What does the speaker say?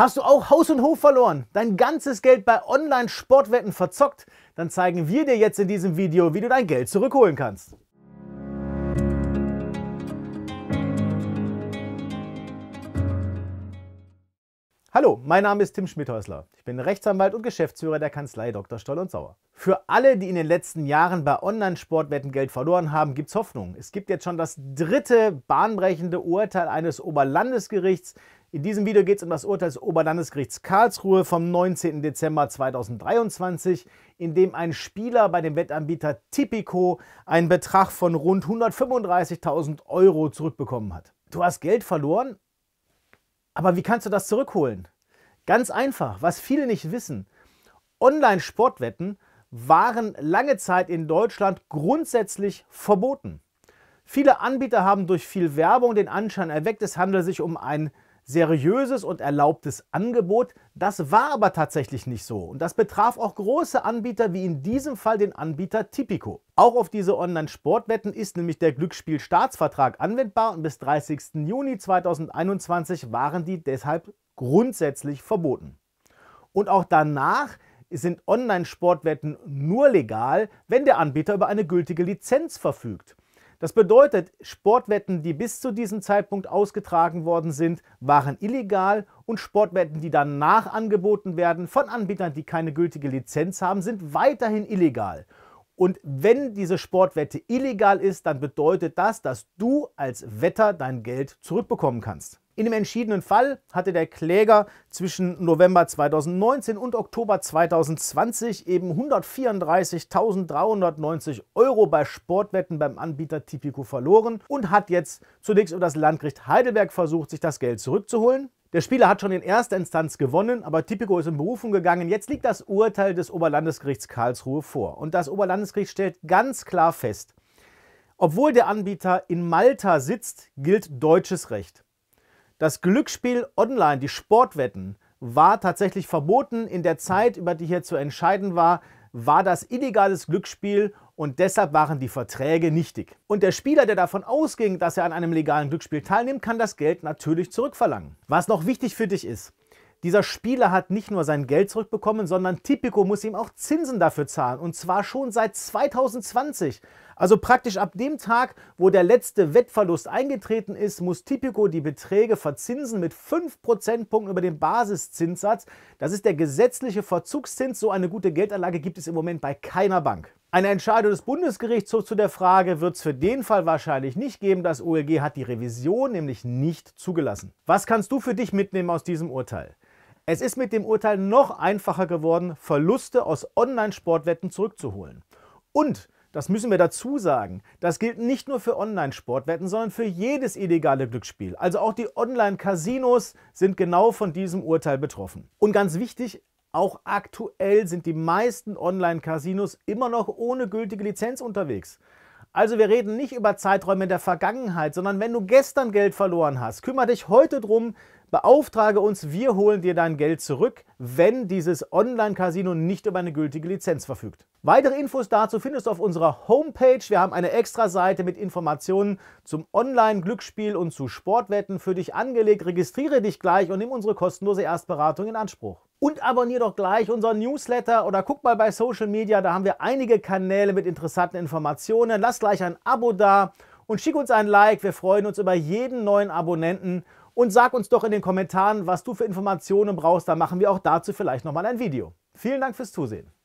Hast du auch Haus und Hof verloren, dein ganzes Geld bei Online-Sportwetten verzockt? Dann zeigen wir dir jetzt in diesem Video, wie du dein Geld zurückholen kannst. Hallo, mein Name ist Tim Schmidhäusler. Ich bin Rechtsanwalt und Geschäftsführer der Kanzlei Dr. Stoll und Sauer. Für alle, die in den letzten Jahren bei Online-Sportwetten Geld verloren haben, gibt es Hoffnung. Es gibt jetzt schon das dritte bahnbrechende Urteil eines Oberlandesgerichts in diesem Video geht es um das Urteil des Oberlandesgerichts Karlsruhe vom 19. Dezember 2023, in dem ein Spieler bei dem Wettanbieter Tipico einen Betrag von rund 135.000 Euro zurückbekommen hat. Du hast Geld verloren, aber wie kannst du das zurückholen? Ganz einfach, was viele nicht wissen. Online-Sportwetten waren lange Zeit in Deutschland grundsätzlich verboten. Viele Anbieter haben durch viel Werbung den Anschein erweckt, es handle sich um ein seriöses und erlaubtes Angebot. Das war aber tatsächlich nicht so und das betraf auch große Anbieter wie in diesem Fall den Anbieter Tipico. Auch auf diese Online-Sportwetten ist nämlich der Glücksspielstaatsvertrag anwendbar und bis 30. Juni 2021 waren die deshalb grundsätzlich verboten. Und auch danach sind Online-Sportwetten nur legal, wenn der Anbieter über eine gültige Lizenz verfügt. Das bedeutet, Sportwetten, die bis zu diesem Zeitpunkt ausgetragen worden sind, waren illegal und Sportwetten, die danach angeboten werden von Anbietern, die keine gültige Lizenz haben, sind weiterhin illegal. Und wenn diese Sportwette illegal ist, dann bedeutet das, dass du als Wetter dein Geld zurückbekommen kannst. In dem entschiedenen Fall hatte der Kläger zwischen November 2019 und Oktober 2020 eben 134.390 Euro bei Sportwetten beim Anbieter Tipico verloren und hat jetzt zunächst über das Landgericht Heidelberg versucht, sich das Geld zurückzuholen. Der Spieler hat schon in erster Instanz gewonnen, aber Tipico ist in Berufung gegangen. Jetzt liegt das Urteil des Oberlandesgerichts Karlsruhe vor. Und das Oberlandesgericht stellt ganz klar fest, obwohl der Anbieter in Malta sitzt, gilt deutsches Recht. Das Glücksspiel online, die Sportwetten, war tatsächlich verboten. In der Zeit, über die hier zu entscheiden war, war das illegales Glücksspiel und deshalb waren die Verträge nichtig. Und der Spieler, der davon ausging, dass er an einem legalen Glücksspiel teilnimmt, kann das Geld natürlich zurückverlangen. Was noch wichtig für dich ist, dieser Spieler hat nicht nur sein Geld zurückbekommen, sondern Tipico muss ihm auch Zinsen dafür zahlen. Und zwar schon seit 2020. Also praktisch ab dem Tag, wo der letzte Wettverlust eingetreten ist, muss Tipico die Beträge verzinsen mit 5 Prozentpunkten über den Basiszinssatz. Das ist der gesetzliche Verzugszins. So eine gute Geldanlage gibt es im Moment bei keiner Bank. Eine Entscheidung des Bundesgerichtshofs zu der Frage wird es für den Fall wahrscheinlich nicht geben. Das OLG hat die Revision nämlich nicht zugelassen. Was kannst du für dich mitnehmen aus diesem Urteil? Es ist mit dem Urteil noch einfacher geworden, Verluste aus Online-Sportwetten zurückzuholen. Und, das müssen wir dazu sagen, das gilt nicht nur für Online-Sportwetten, sondern für jedes illegale Glücksspiel. Also auch die Online-Casinos sind genau von diesem Urteil betroffen. Und ganz wichtig, auch aktuell sind die meisten Online-Casinos immer noch ohne gültige Lizenz unterwegs. Also wir reden nicht über Zeiträume in der Vergangenheit, sondern wenn du gestern Geld verloren hast, kümmere dich heute drum, Beauftrage uns, wir holen dir dein Geld zurück, wenn dieses Online-Casino nicht über eine gültige Lizenz verfügt. Weitere Infos dazu findest du auf unserer Homepage. Wir haben eine extra Seite mit Informationen zum Online-Glücksspiel und zu Sportwetten für dich angelegt. Registriere dich gleich und nimm unsere kostenlose Erstberatung in Anspruch. Und abonniere doch gleich unseren Newsletter oder guck mal bei Social Media, da haben wir einige Kanäle mit interessanten Informationen. Lass gleich ein Abo da und schick uns ein Like. Wir freuen uns über jeden neuen Abonnenten und sag uns doch in den Kommentaren, was du für Informationen brauchst. Dann machen wir auch dazu vielleicht nochmal ein Video. Vielen Dank fürs Zusehen.